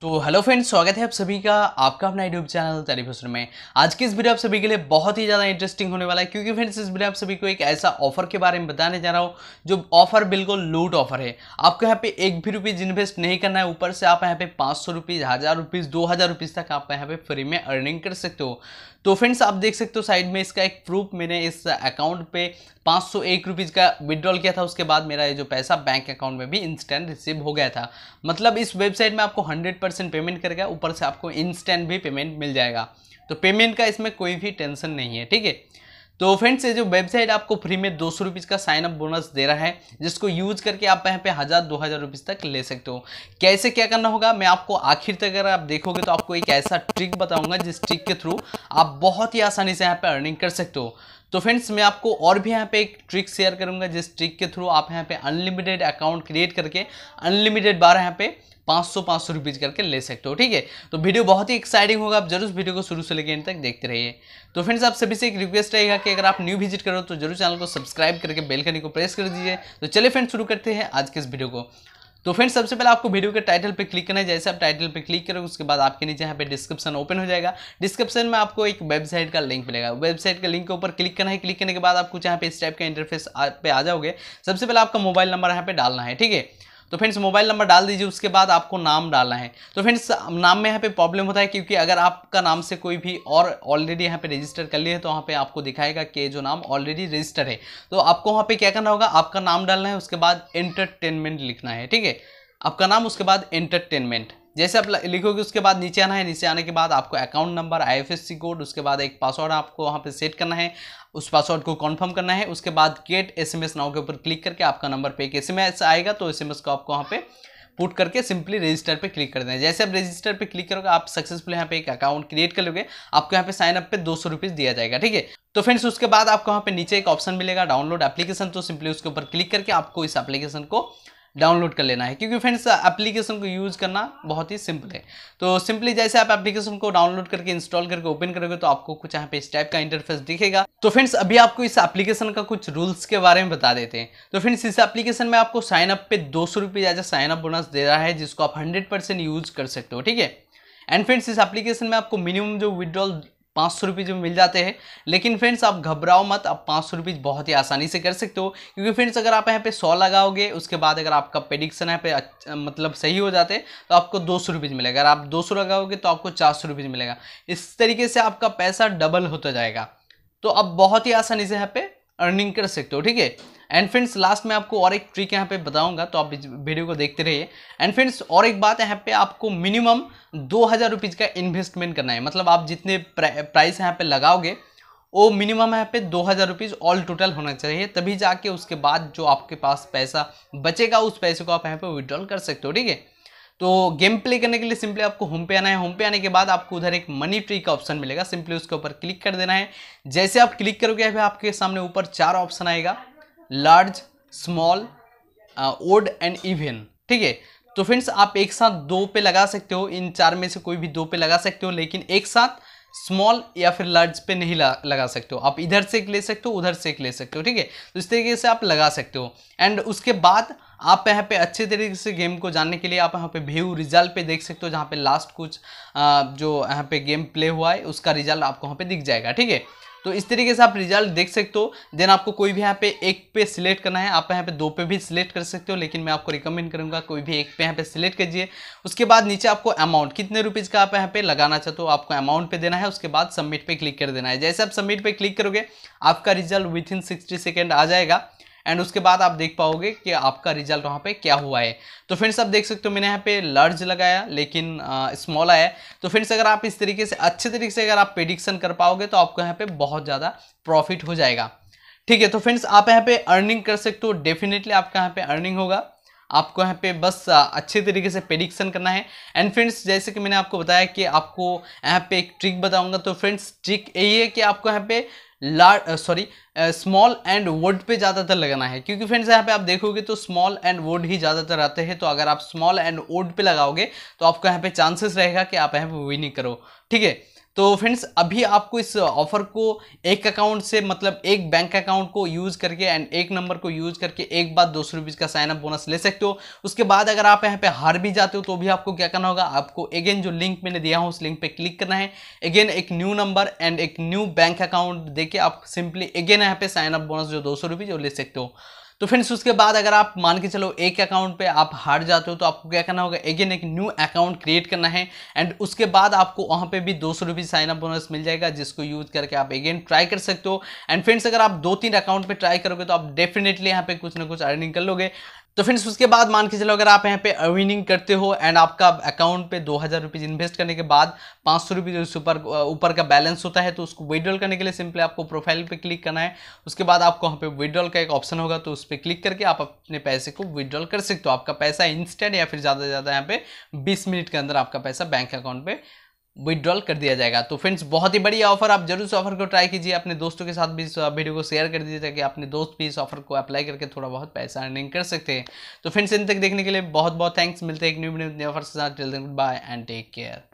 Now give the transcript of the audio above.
तो hello friends स्वागत है आप सभी का आपका अपना यूट्यूब चैनल तारीफ हसन में आज की इस वीडियो आप सभी के लिए बहुत ही ज़्यादा इंटरेस्टिंग होने वाला है क्योंकि फ्रेंड्स इस वीडियो आप सभी को एक ऐसा ऑफर के बारे में बताने जा रहा हूँ जो ऑफर बिल्कुल लूट ऑफर है आपको यहाँ पे एक भी रुपीज़ इन्वेस्ट नहीं करना है ऊपर से आप यहाँ पे पाँच सौ रुपीज़ हज़ार रुपीज़ दो हज़ार रुपीज़ तक आप यहाँ पे फ्री में अर्निंग कर सकते हो तो फ्रेंड्स आप देख सकते हो साइड में इसका एक प्रूफ मैंने इस अकाउंट पे पाँच सौ एक रुपीज़ का विड्रॉल किया था उसके बाद मेरा ये जो पैसा बैंक अकाउंट में भी इंस्टेंट रिसीव हो गया था मतलब इस वेबसाइट में आपको हंड्रेड परसेंट पेमेंट करेगा ऊपर से आपको इंस्टेंट भी पेमेंट मिल जाएगा तो पेमेंट का इसमें कोई भी टेंशन नहीं है ठीक है तो फ्रेंड्स ये जो वेबसाइट आपको फ्री में दो सौ का साइन अप बोनस दे रहा है जिसको यूज करके आप यहाँ पे हज़ार दो हज़ार रुपीज़ तक ले सकते हो कैसे क्या करना होगा मैं आपको आखिर तक अगर आप देखोगे तो आपको एक ऐसा ट्रिक बताऊंगा जिस ट्रिक के थ्रू आप बहुत ही आसानी से यहाँ पे अर्निंग कर सकते हो तो फ्रेंड्स मैं आपको और भी यहाँ पे एक ट्रिक शेयर करूँगा जिस ट्रिक के थ्रू आप यहाँ पे अनलिमिटेड अकाउंट क्रिएट करके अनलिमिटेड बार यहाँ पे पाँच सौ पाँच सौ करके ले सकते हो ठीक है तो वीडियो बहुत ही एक्साइटिंग होगा आप जरूर वीडियो को शुरू से लेकर एंड तक देखते रहिए तो फ्रेंड्स आप सभी से एक रिक्वेस्ट रहेगा कि अगर आप न्यू विजिट करो तो जरूर चैनल को सब्सक्राइब करके बेलकनी को प्रेस कर दीजिए तो चलिए फ्रेंड्स शुरू करते हैं आज के इस वीडियो को तो फ्रेंड्स सबसे पहले आपको वीडियो के टाइटल पर क्लिक करना है जैसे आप टाइटल पर क्लिक करोगे उसके बाद आपके नीचे यहाँ पे डिस्क्रिप्शन ओपन हो जाएगा डिस्क्रिप्शन में आपको एक वेबसाइट का लिंक मिलेगा वेबसाइट के लिंक के ऊपर क्लिक करना है क्लिक करने के बाद आप कुछ यहाँ पे इस टाइप का इंटरफेस पे आ जाओगे सबसे पहले आपका मोबाइल नंबर यहाँ पे डालना है ठीक है तो फ्रेंड्स मोबाइल नंबर डाल दीजिए उसके बाद आपको नाम डालना है तो फ्रेंड्स नाम में यहाँ पे प्रॉब्लम होता है क्योंकि अगर आपका नाम से कोई भी और ऑलरेडी यहाँ पे रजिस्टर कर लिए तो वहाँ पे आपको दिखाएगा कि जो नाम ऑलरेडी रजिस्टर है तो आपको वहाँ पे क्या करना होगा आपका नाम डालना है उसके बाद एंटरटेनमेंट लिखना है ठीक है आपका नाम उसके बाद एंटरटेनमेंट जैसे आप लिखोगे उसके बाद नीचे आना है नीचे आने के बाद आपको अकाउंट नंबर आईएफएससी कोड उसके बाद एक पासवर्ड आपको वहाँ पे सेट करना है उस पासवर्ड को कन्फर्म करना है उसके बाद गेट एस एम नाव के ऊपर क्लिक करके आपका नंबर पे एक एस आएगा तो एस को आपको वहाँ पे पुट करके सिंपली रजिस्टर पे क्लिक कर देना है जैसे आप रजिस्टर पे क्लिक करोगे आप सक्सेसफुल यहाँ पे एक अकाउंट क्रिएट कर लोगे आपको यहाँ पे साइन अप पे दो सौ दिया जाएगा ठीक है तो फ्रेंड्स उसके बाद आपको यहाँ पे नीचे एक ऑप्शन मिलेगा डाउनलोड एप्लीकेशन तो सिंपली उसके ऊपर क्लिक करके आपको इस एप्लीकेशन को डाउनलोड कर लेना है क्योंकि फ्रेंड्स एप्लीकेशन को यूज़ करना बहुत ही सिंपल है तो सिंपली जैसे आप एप्लीकेशन को डाउनलोड करके इंस्टॉल करके ओपन करोगे तो आपको कुछ यहाँ पे इस टाइप का इंटरफेस दिखेगा तो फ्रेंड्स अभी आपको इस एप्लीकेशन का कुछ रूल्स के बारे में बता देते हैं तो फ्रेंड्स इस एप्लीकेशन में आपको साइन अप पे दो सौ रुपये एज साइन अप बोनस दे रहा है जिसको आप हंड्रेड परसेंट यूज़ कर सकते हो ठीक है एंड फ्रेंड्स इस एप्लीकेशन में आपको मिनिमम जो विड्रॉल पाँच सौ रुपीज़ में मिल जाते हैं लेकिन फ्रेंड्स आप घबराओ मत आप पाँच सौ रुपीज़ बहुत ही आसानी से कर सकते हो क्योंकि फ्रेंड्स अगर आप यहाँ पे सौ लगाओगे उसके बाद अगर आपका प्रेडिक्शन यहाँ पे मतलब सही हो जाते तो आपको दो सौ रुपीज़ मिलेगा अगर आप दो सौ लगाओगे तो आपको चार सौ रुपीज़ मिलेगा इस तरीके से आपका पैसा डबल होता जाएगा तो आप बहुत ही आसानी से यहाँ पर अर्निंग कर सकते हो ठीक है एंड फ्रेंड्स लास्ट में आपको और एक ट्रिक यहाँ पे बताऊंगा तो आप वीडियो को देखते रहिए एंड फ्रेंड्स और एक बात यहाँ पे आपको मिनिमम दो हज़ार रुपीज़ का इन्वेस्टमेंट करना है मतलब आप जितने प्राइस यहाँ पे लगाओगे वो मिनिमम यहाँ पे दो हज़ार रुपीज़ ऑल टोटल होना चाहिए तभी जाके उसके बाद जो आपके पास पैसा बचेगा उस पैसे को आप यहाँ पे विड्रॉल कर सकते हो ठीक है तो गेम प्ले करने के लिए सिंपली आपको होम पे आना है होम पे आने के बाद आपको उधर एक मनी ट्री का ऑप्शन मिलेगा सिंपली उसके ऊपर क्लिक कर देना है जैसे आप क्लिक करोगे आपके सामने ऊपर चार ऑप्शन आएगा large small odd and even ठीक है तो फ्रेंड्स आप एक साथ दो पे लगा सकते हो इन चार में से कोई भी दो पे लगा सकते हो लेकिन एक साथ स्मॉल या फिर लार्ज पे नहीं लगा सकते हो आप इधर से एक ले सकते हो उधर से एक ले सकते हो ठीक है तो इस तरीके से आप लगा सकते हो एंड उसके बाद आप यहाँ पे अच्छे तरीके से गेम को जानने के लिए आप यहाँ पे व्यू रिजल्ट पे देख सकते हो जहाँ पे लास्ट कुछ uh, जो यहाँ पे गेम प्ले हुआ है उसका रिजल्ट आपको वहाँ पे दिख जाएगा ठीक है तो इस तरीके से आप रिजल्ट देख सकते हो देन आपको कोई भी यहाँ पे एक पे सिलेक्ट करना है आप यहाँ पे दो पे भी सिलेक्ट कर सकते हो लेकिन मैं आपको रिकमेंड करूँगा कोई भी एक पे यहाँ पे सिलेक्ट कीजिए उसके बाद नीचे आपको अमाउंट कितने रुपीज़ का आप यहाँ पे लगाना चाहते हो आपको अमाउंट पे देना है उसके बाद सबमिट पर क्लिक कर देना है जैसे आप सबमिट पर क्लिक करोगे आपका result within sixty second आ जाएगा एंड उसके बाद आप देख पाओगे कि आपका रिजल्ट वहाँ पे क्या हुआ है तो फ्रेंड्स आप देख सकते हो मैंने यहाँ पे लार्ज लगाया लेकिन स्मॉल आया तो फ्रेंड्स अगर आप इस तरीके से अच्छे तरीके से अगर आप प्रिडिक्शन कर पाओगे तो आपको यहाँ पे बहुत ज़्यादा प्रॉफिट हो जाएगा ठीक है तो फ्रेंड्स आप यहाँ पे अर्निंग कर सकते हो डेफिनेटली आपका यहाँ पे अर्निंग होगा आपको यहाँ पे बस अच्छे तरीके से प्रेडिक्शन करना है एंड फ्रेंड्स जैसे कि मैंने आपको बताया कि आपको यहाँ पे एक ट्रिक बताऊंगा तो फ्रेंड्स ट्रिक यही है कि आपको यहाँ पे large sorry small and wood पे ज़्यादातर लगाना है क्योंकि फ्रेंड्स यहाँ पे आप देखोगे तो स्मॉल एंड वुड ही ज़्यादातर आते हैं तो अगर आप स्मॉल एंड वुड पे लगाओगे तो आपको यहाँ पे चांसेस रहेगा कि आप यहाँ पे विनिंग करो ठीक है तो फ्रेंड्स अभी आपको इस ऑफर को एक अकाउंट से मतलब एक बैंक अकाउंट को यूज़ करके एंड एक नंबर को यूज़ करके एक बार दो सौ का साइन अप बोनस ले सकते हो उसके बाद अगर आप यहाँ पे हार भी जाते हो तो भी आपको क्या करना होगा आपको अगेन जो लिंक मैंने दिया हूँ उस लिंक पे क्लिक करना है अगेन एक न्यू नंबर एंड एक न्यू बैंक अकाउंट दे आप सिंपली अगेन यहाँ पे साइन अप बोनस जो दो सौ ले सकते हो तो फ्रेंड्स उसके बाद अगर आप मान के चलो एक अकाउंट पे आप हार जाते हो तो आपको क्या करना होगा अगेन एक न्यू अकाउंट क्रिएट करना है एंड उसके बाद आपको वहाँ पे भी दो सौ रुपये साइन अप बोनस मिल जाएगा जिसको यूज करके आप अगेन ट्राई कर सकते हो एंड फ्रेंड्स अगर आप दो तीन अकाउंट पर ट्राई करोगे तो आप डेफिनेटली यहाँ पे कुछ ना कुछ अर्निंग कर लोगे तो फ्रेंड्स उसके बाद मान के चलो अगर आप यहाँ पे अर्निंग करते हो एंड आपका अकाउंट पे दो हज़ार रुपीज़ इन्वेस्ट करने के बाद पाँच सौ रुपीज़ जो ऊपर ऊपर का बैलेंस होता है तो उसको विड्रॉल करने के लिए सिंपली आपको प्रोफाइल पे क्लिक करना है उसके बाद आपको वहाँ पे विड्रॉल का एक ऑप्शन होगा तो उस पर क्लिक करके आप अपने पैसे को विड्रॉल कर सकते हो आपका पैसा इंस्टेंट या फिर ज़्यादा से ज़्यादा यहाँ पे बीस मिनट के अंदर आपका पैसा बैंक अकाउंट पर विड्रॉल कर दिया जाएगा तो फ्रेंड्स बहुत ही बढ़िया ऑफर आप जरूर इस ऑफर को ट्राई कीजिए अपने दोस्तों के साथ भी इस वीडियो को शेयर कर दीजिए ताकि अपने दोस्त भी इस ऑफर को अप्लाई करके थोड़ा बहुत पैसा अर्निंग कर सकते हैं तो फ्रेंड्स इन तक देखने के लिए बहुत बहुत थैंक्स मिलते हैं एक न्यू न्यू ऑफर के साथ बाय एंड टेक केयर